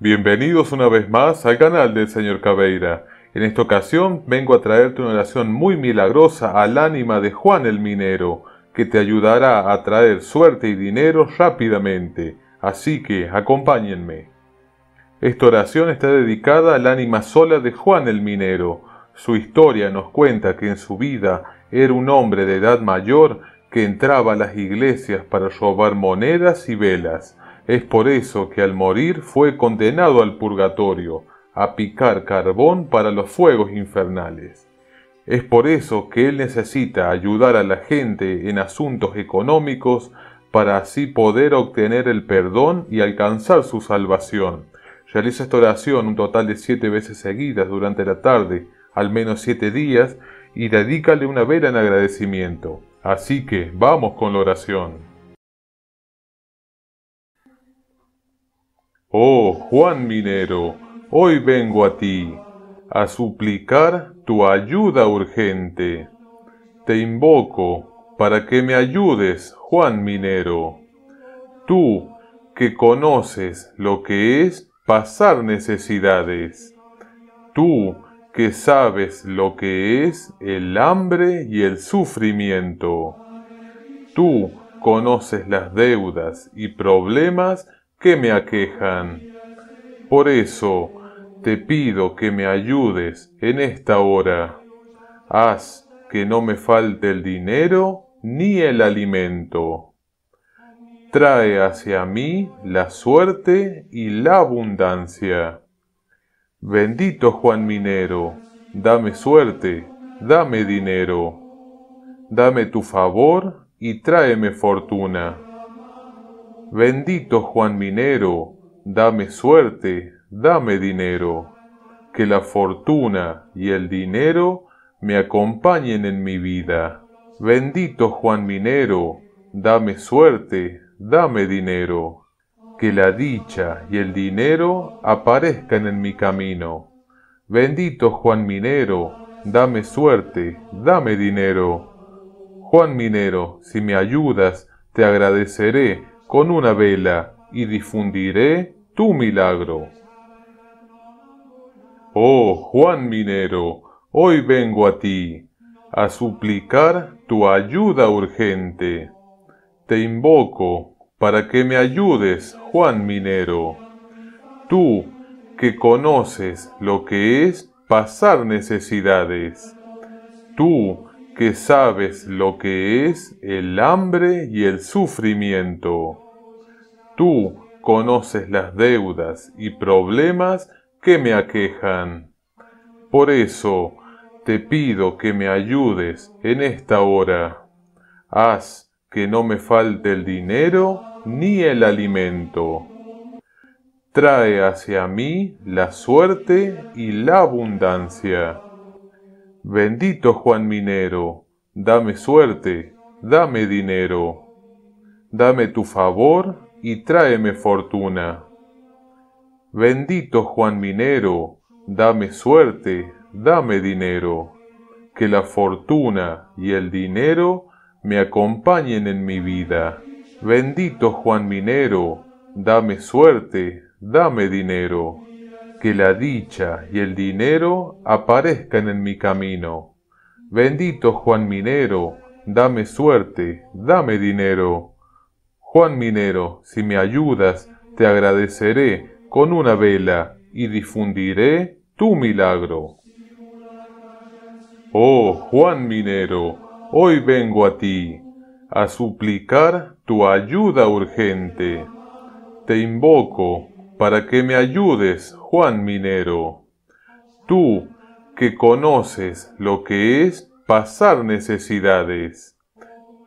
Bienvenidos una vez más al canal del Señor Cabeira. En esta ocasión vengo a traerte una oración muy milagrosa al ánima de Juan el Minero, que te ayudará a traer suerte y dinero rápidamente. Así que acompáñenme. Esta oración está dedicada al ánima sola de Juan el Minero. Su historia nos cuenta que en su vida era un hombre de edad mayor que entraba a las iglesias para robar monedas y velas es por eso que al morir fue condenado al purgatorio, a picar carbón para los fuegos infernales. Es por eso que él necesita ayudar a la gente en asuntos económicos para así poder obtener el perdón y alcanzar su salvación. Realiza esta oración un total de siete veces seguidas durante la tarde, al menos siete días, y dedícale una vela en agradecimiento. Así que vamos con la oración. Oh Juan Minero, hoy vengo a ti a suplicar tu ayuda urgente. Te invoco para que me ayudes, Juan Minero. Tú que conoces lo que es pasar necesidades. Tú que sabes lo que es el hambre y el sufrimiento. Tú conoces las deudas y problemas que me aquejan. Por eso te pido que me ayudes en esta hora. Haz que no me falte el dinero ni el alimento. Trae hacia mí la suerte y la abundancia. Bendito Juan Minero, dame suerte, dame dinero, dame tu favor y tráeme fortuna. Bendito Juan Minero, dame suerte, dame dinero, que la fortuna y el dinero me acompañen en mi vida. Bendito Juan Minero, dame suerte, dame dinero, que la dicha y el dinero aparezcan en mi camino. Bendito Juan Minero, dame suerte, dame dinero. Juan Minero, si me ayudas, te agradeceré con una vela y difundiré tu milagro. Oh Juan Minero, hoy vengo a ti a suplicar tu ayuda urgente. Te invoco para que me ayudes, Juan Minero. Tú que conoces lo que es pasar necesidades. Tú que sabes lo que es el hambre y el sufrimiento. Tú conoces las deudas y problemas que me aquejan. Por eso te pido que me ayudes en esta hora. Haz que no me falte el dinero ni el alimento. Trae hacia mí la suerte y la abundancia Bendito Juan Minero, dame suerte, dame dinero, dame tu favor y tráeme fortuna. Bendito Juan Minero, dame suerte, dame dinero, que la fortuna y el dinero me acompañen en mi vida. Bendito Juan Minero, dame suerte, dame dinero que la dicha y el dinero aparezcan en mi camino. Bendito Juan Minero, dame suerte, dame dinero. Juan Minero, si me ayudas, te agradeceré con una vela y difundiré tu milagro. Oh Juan Minero, hoy vengo a ti a suplicar tu ayuda urgente. Te invoco para que me ayudes Juan Minero, tú que conoces lo que es pasar necesidades,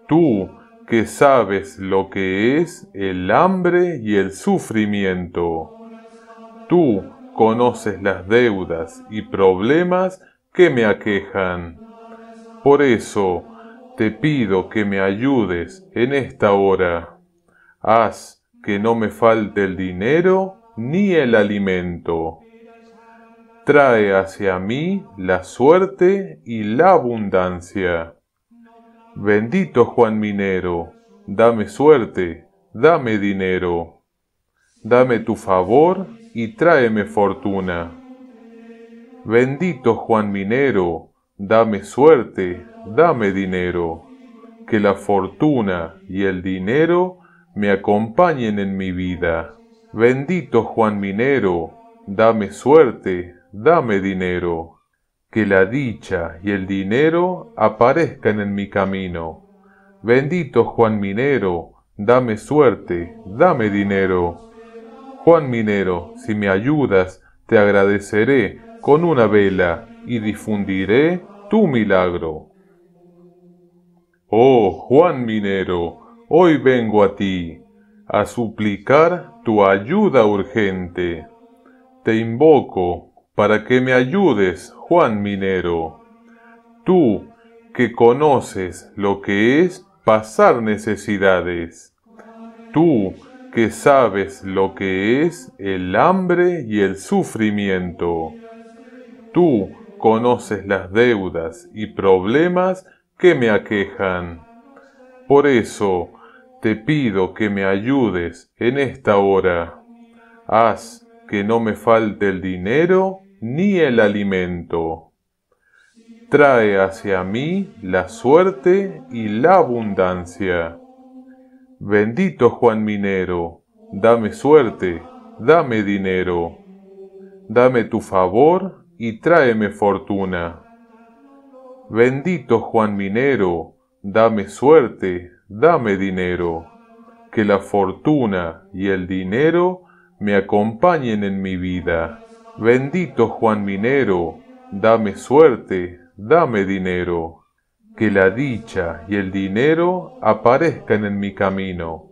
tú que sabes lo que es el hambre y el sufrimiento, tú conoces las deudas y problemas que me aquejan. Por eso te pido que me ayudes en esta hora. Haz que no me falte el dinero ni el alimento. Trae hacia mí la suerte y la abundancia. Bendito Juan Minero, dame suerte, dame dinero. Dame tu favor y tráeme fortuna. Bendito Juan Minero, dame suerte, dame dinero. Que la fortuna y el dinero me acompañen en mi vida. Bendito Juan Minero, dame suerte, dame dinero, que la dicha y el dinero aparezcan en mi camino. Bendito Juan Minero, dame suerte, dame dinero. Juan Minero, si me ayudas, te agradeceré con una vela y difundiré tu milagro. Oh Juan Minero, hoy vengo a ti a suplicar tu ayuda urgente. Te invoco para que me ayudes, Juan Minero. Tú que conoces lo que es pasar necesidades. Tú que sabes lo que es el hambre y el sufrimiento. Tú conoces las deudas y problemas que me aquejan. Por eso, te pido que me ayudes en esta hora. Haz que no me falte el dinero ni el alimento. Trae hacia mí la suerte y la abundancia. Bendito Juan Minero, dame suerte, dame dinero. Dame tu favor y tráeme fortuna. Bendito Juan Minero, dame suerte, dame dinero, que la fortuna y el dinero me acompañen en mi vida. Bendito Juan Minero, dame suerte, dame dinero, que la dicha y el dinero aparezcan en mi camino.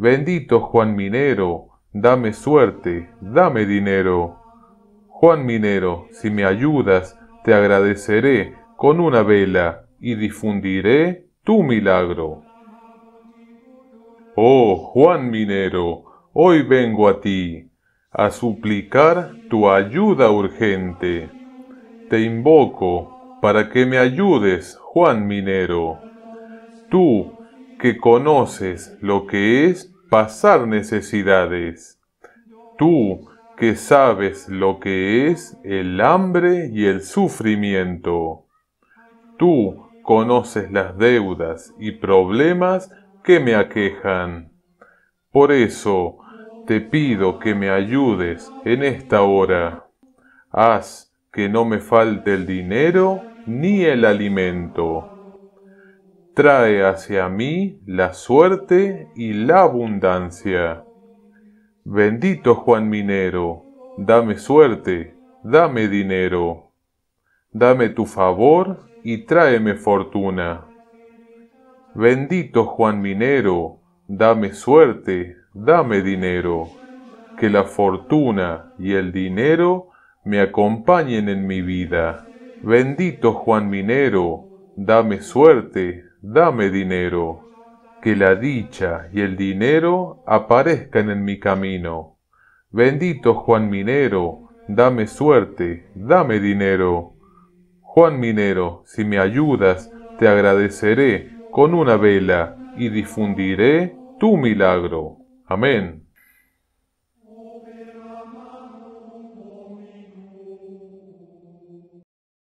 Bendito Juan Minero, dame suerte, dame dinero. Juan Minero, si me ayudas, te agradeceré con una vela y difundiré tu milagro. Oh Juan Minero, hoy vengo a ti a suplicar tu ayuda urgente. Te invoco para que me ayudes, Juan Minero. Tú que conoces lo que es pasar necesidades. Tú que sabes lo que es el hambre y el sufrimiento. Tú conoces las deudas y problemas que me aquejan. Por eso te pido que me ayudes en esta hora. Haz que no me falte el dinero ni el alimento. Trae hacia mí la suerte y la abundancia. Bendito Juan Minero, dame suerte, dame dinero. Dame tu favor y tráeme fortuna. Bendito Juan Minero, dame suerte, dame dinero, que la fortuna y el dinero me acompañen en mi vida. Bendito Juan Minero, dame suerte, dame dinero, que la dicha y el dinero aparezcan en mi camino. Bendito Juan Minero, dame suerte, dame dinero. Juan Minero, si me ayudas, te agradeceré con una vela y difundiré tu milagro. Amén.